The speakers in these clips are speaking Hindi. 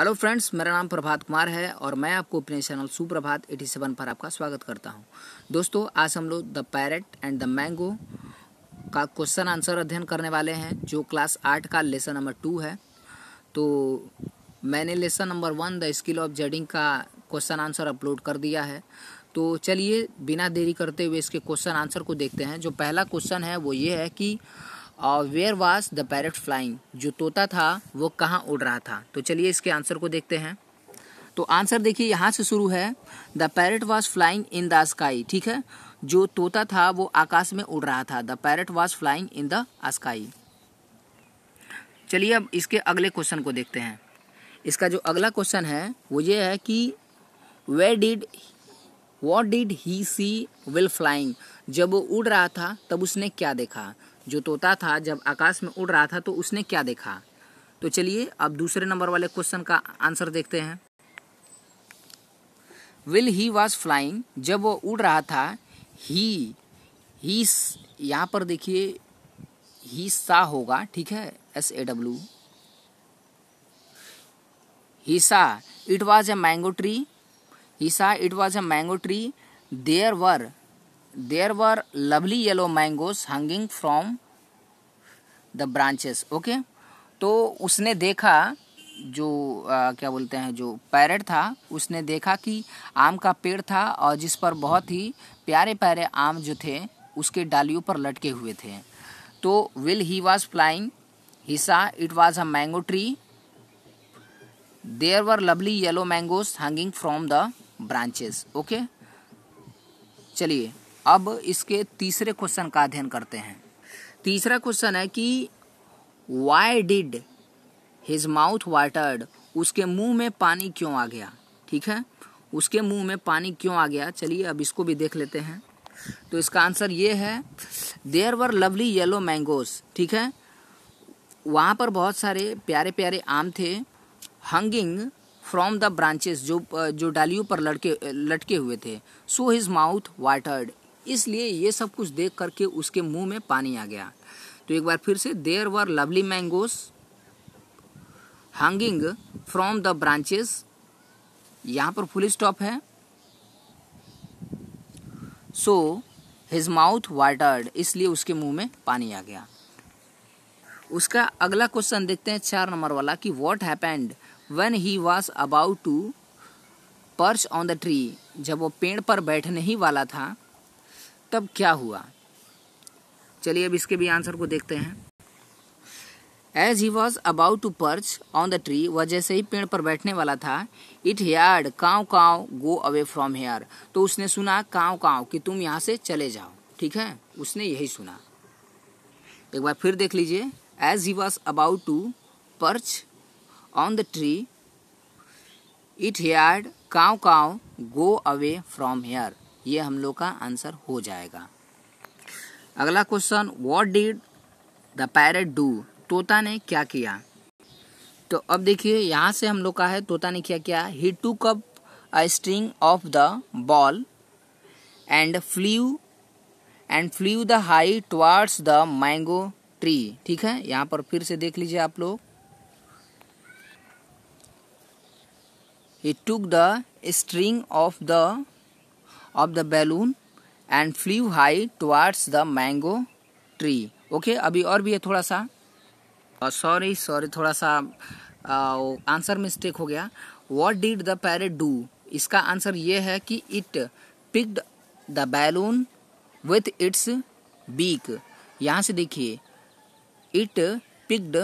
हेलो फ्रेंड्स मेरा नाम प्रभात कुमार है और मैं आपको अपने चैनल सुप्रभात 87 पर आपका स्वागत करता हूं दोस्तों आज हम लोग the parrot and the mango का क्वेश्चन आंसर अध्ययन करने वाले हैं जो क्लास आठ का लेसन नंबर टू है तो मैंने lesson number one the skill of judging का क्वेश्चन आंसर अपलोड कर दिया है तो चलिए बिना देरी करते हुए इसके क्वेश्चन आंसर को देखते हैं जो पहला क्वेश्चन है वो ये है कि और where was the parrot flying जो तोता था वो कहाँ उड़ रहा था तो चलिए इसके आंसर को देखते हैं तो आंसर देखिए यहाँ से शुरू है the parrot was flying in the sky ठीक है जो तोता था वो आकाश में उड़ रहा था the parrot was flying in the sky चलिए अब इसके अगले क्वेश्चन को देखते हैं इसका जो अगला क्वेश्चन है वो ये है कि वे did what did he see while flying जब वो उड़ रहा था तब उसने क्या देखा जो तोता था जब आकाश में उड़ रहा था तो उसने क्या देखा तो चलिए अब दूसरे नंबर वाले क्वेश्चन का आंसर देखते हैं विल ही वॉज फ्लाइंग जब वो उड़ रहा था ही ही यहाँ पर देखिए ही सा होगा ठीक है S A W he saw it was a mango tree he saw it was a mango tree there were there were lovely yellow mangoes hanging from the branches okay तो उसने देखा जो आ, क्या बोलते हैं जो पैरट था उसने देखा कि आम का पेड़ था और जिस पर बहुत ही प्यारे प्यारे आम जो थे उसके डालियों पर लटके हुए थे तो while he was flying he saw it was a mango tree there were lovely yellow mangoes hanging from the branches okay चलिए अब इसके तीसरे क्वेश्चन का अध्ययन करते हैं तीसरा क्वेश्चन है कि why did his mouth watered उसके मुंह में पानी क्यों आ गया ठीक है उसके मुंह में पानी क्यों आ गया चलिए अब इसको भी देख लेते हैं तो इसका आंसर ये है there were lovely yellow mangoes ठीक है वहाँ पर बहुत सारे प्यारे प्यारे आम थे हंगिंग फ्रॉम द ब्रांचेस जो जो डालियों पर लड़के लटके हुए थे सो हिज माउथ वाटर्ड इसलिए ये सब कुछ देख करके उसके मुंह में पानी आ गया तो एक बार फिर से there were lovely mangoes hanging from the branches यहाँ पर फुल स्टॉप है सो हिज माउथ वाटर्ड इसलिए उसके मुंह में पानी आ गया उसका अगला क्वेश्चन देखते हैं चार नंबर वाला कि what happened when he was about to perch on the tree जब वो पेड़ पर बैठने ही वाला था तब क्या हुआ चलिए अब इसके भी आंसर को देखते हैं as he was about to perch on the tree वह जैसे ही पेड़ पर बैठने वाला था it heard caw caw go away from here तो उसने सुना काव काव कि तुम यहाँ से चले जाओ ठीक है उसने यही सुना एक बार फिर देख लीजिए as he was about to perch on the tree it heard caw caw go away from here ये हम लोग का आंसर हो जाएगा अगला question what did the parrot do तोता ने क्या किया तो अब देखिए यहाँ से हम लोग का है तोता ने क्या किया he took a string of the ball and flew and flew the high towards the mango tree ठीक है यहाँ पर फिर से देख लीजिए आप लोग he took the string of the of the balloon and flew high towards the mango tree okay अभी और भी है थोड़ा सा सॉरी uh, सॉरी थोड़ा सा आंसर uh, मिस्टेक हो गया what did the parrot do इसका आंसर ये है कि it picked the balloon with its beak यहाँ से देखिए it picked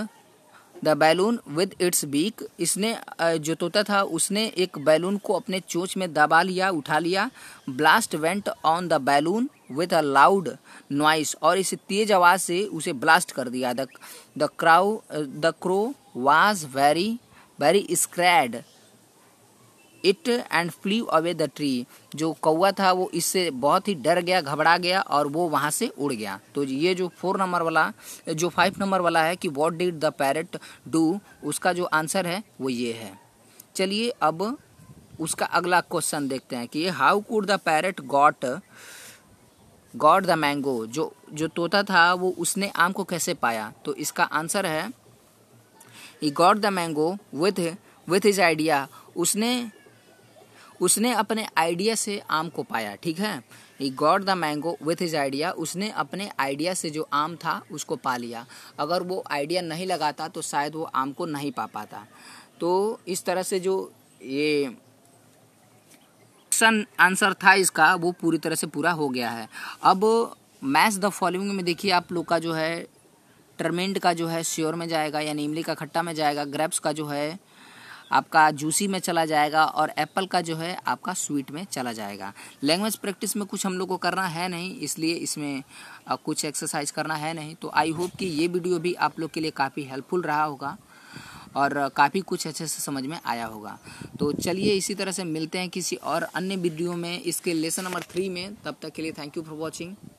the balloon with its beak इसने जो तोता था उसने एक बैलून को अपने चोंच में दबा लिया उठा लिया blast went on the balloon with a loud noise और इस तेज आवाज़ से उसे ब्लास्ट कर दिया the crow the crow was very very scared it and flew away the tree जो कौआ था वो इससे बहुत ही डर गया घबरा गया और वो वहाँ से उड़ गया तो ये जो फोर नंबर वाला जो फाइव नंबर वाला है कि what did the parrot do उसका जो आंसर है वो ये है चलिए अब उसका अगला क्वेश्चन देखते हैं कि how could the parrot got got the mango जो जो तोता था वो उसने आम को कैसे पाया तो इसका आंसर है he got the mango with with his idea उसने उसने अपने आइडिया से आम को पाया ठीक है ही god the mango with his idea उसने अपने आइडिया से जो आम था उसको पा लिया अगर वो आइडिया नहीं लगाता तो शायद वो आम को नहीं पा पाता तो इस तरह से जो ये क्वेश्चन आंसर था इसका वो पूरी तरह से पूरा हो गया है अब मैच द फॉलोइंग में देखिए आप लोग का जो है टर्मेंट का जो है श्योर में जाएगा यानी इमली का खट्टा में जाएगा ग्रेप्स का जो है आपका जूसी में चला जाएगा और एप्पल का जो है आपका स्वीट में चला जाएगा लैंग्वेज प्रैक्टिस में कुछ हम लोग को करना है नहीं इसलिए इसमें कुछ एक्सरसाइज करना है नहीं तो आई होप कि ये वीडियो भी आप लोग के लिए काफ़ी हेल्पफुल रहा होगा और काफ़ी कुछ अच्छे से समझ में आया होगा तो चलिए इसी तरह से मिलते हैं किसी और अन्य वीडियो में इसके लेसन नंबर थ्री में तब तक के लिए थैंक यू फॉर वॉचिंग